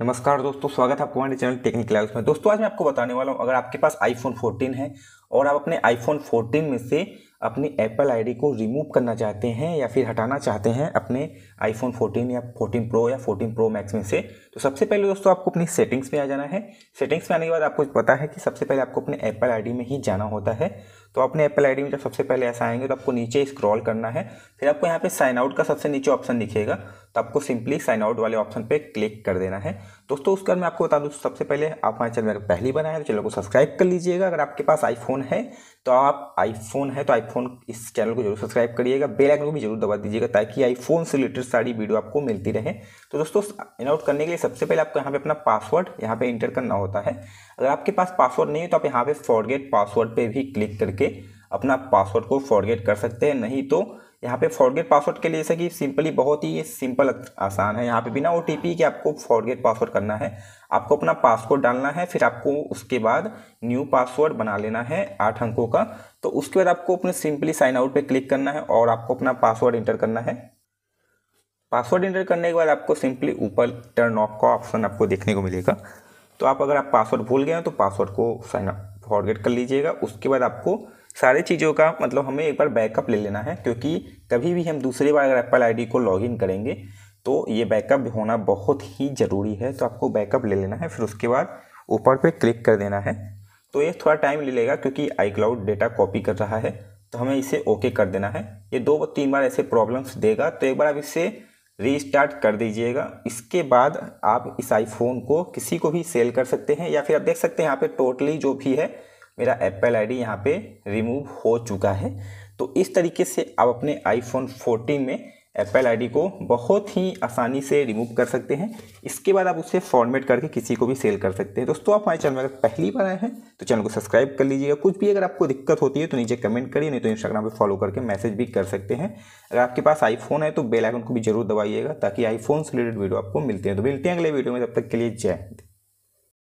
नमस्कार दोस्तों स्वागत है आपको हमारे चैनल टेक्निक लाइव में दोस्तों आज मैं आपको बताने वाला हूँ अगर आपके पास आईफोन 14 है और आप अपने आईफोन 14 में से अपनी एप्पल आईडी को रिमूव करना चाहते हैं या फिर हटाना चाहते हैं अपने आईफोन 14 या 14 प्रो या 14 प्रो मैक्स में से तो सबसे पहले दोस्तों आपको अपनी सेटिंग्स में आ जाना है सेटिंग्स में आने के बाद आपको पता है कि सबसे पहले आपको अपने एप्पल आईडी में ही जाना होता है तो अपने एप्पल आई में जब सबसे पहले ऐसा आएंगे तो आपको नीचे स्क्रॉल करना है फिर आपको यहाँ पे साइन आउट का सबसे नीचे ऑप्शन दिखेगा तो आपको सिंपली साइन आउट वाले ऑप्शन पर क्लिक कर देना है दोस्तों उसके बाद मैं आपको बता दूँ सबसे पहले आप हमारे चैनल अगर पहली बनाए तो चैनल को सब्सक्राइब कर लीजिएगा अगर आपके पास आईफोन है तो आप आईफोन है तो आईफोन इस चैनल को जरूर सब्सक्राइब करिएगा बेल आइकन को भी जरूर दबा दीजिएगा ताकि आईफोन से रिलेटेड सारी वीडियो आपको मिलती रहे तो दोस्तों इन आउट करने के लिए सबसे पहले आपको यहाँ पे अपना पासवर्ड यहाँ पे इंटर करना होता है अगर आपके पास पासवर्ड नहीं है तो आप यहाँ पे फॉरगेट पासवर्ड पर भी क्लिक करके अपना पासवर्ड को फॉरगेट कर सकते हैं नहीं तो यहाँ पे फॉरगेट पासवर्ड के लिए जैसे कि सिंपली बहुत ही सिंपल आसान है यहाँ पे बिना ओ के आपको फॉरगेट पासवर्ड करना है आपको अपना पासवर्ड डालना है फिर आपको उसके बाद न्यू पासवर्ड बना लेना है आठ अंकों का तो उसके बाद आपको अपने सिंपली साइन आउट पर क्लिक करना है और आपको अपना पासवर्ड इंटर करना है पासवर्ड इंटर करने के बाद आपको सिंपली ऊपर टर्न ऑफ का ऑप्शन आपको देखने को मिलेगा तो आप अगर आप पासवर्ड भूल गए हैं तो पासवर्ड को साइन फॉरगेट कर लीजिएगा उसके बाद आपको सारे चीज़ों का मतलब हमें एक बार बैकअप ले लेना है क्योंकि कभी भी हम दूसरी बार अगर एप्पल आई को लॉगिन करेंगे तो ये बैकअप होना बहुत ही ज़रूरी है तो आपको बैकअप ले लेना है फिर उसके बाद ऊपर पे क्लिक कर देना है तो ये थोड़ा टाइम ले लेगा क्योंकि आई क्लाउड डेटा कॉपी कर रहा है तो हमें इसे ओके कर देना है ये दो तीन बार ऐसे प्रॉब्लम्स देगा तो एक बार आप इसे रीस्टार्ट कर दीजिएगा इसके बाद आप इस आईफोन को किसी को भी सेल कर सकते हैं या फिर आप देख सकते हैं यहाँ पर टोटली जो भी है मेरा एप्पल आईडी यहाँ पे रिमूव हो चुका है तो इस तरीके से आप अपने आईफोन 14 में एप्पल आईडी को बहुत ही आसानी से रिमूव कर सकते हैं इसके बाद आप उसे फॉर्मेट करके किसी को भी सेल कर सकते हैं दोस्तों आप हमारे चैनल में अगर पहली बार आए हैं तो चैनल को सब्सक्राइब कर लीजिएगा कुछ भी अगर आपको दिक्कत होती है तो नीचे कमेंट करिए नहीं तो इंस्टाग्राम पे फॉलो करके मैसेज भी कर सकते हैं अगर आपके पास आईफोन है तो बेल आइकन को भी जरूर दबाइएगा ताकि आईफोन से रिलेटेड वीडियो आपको मिलते हैं तो मिलते हैं अगले वीडियो में तब तक के लिए जय हिंद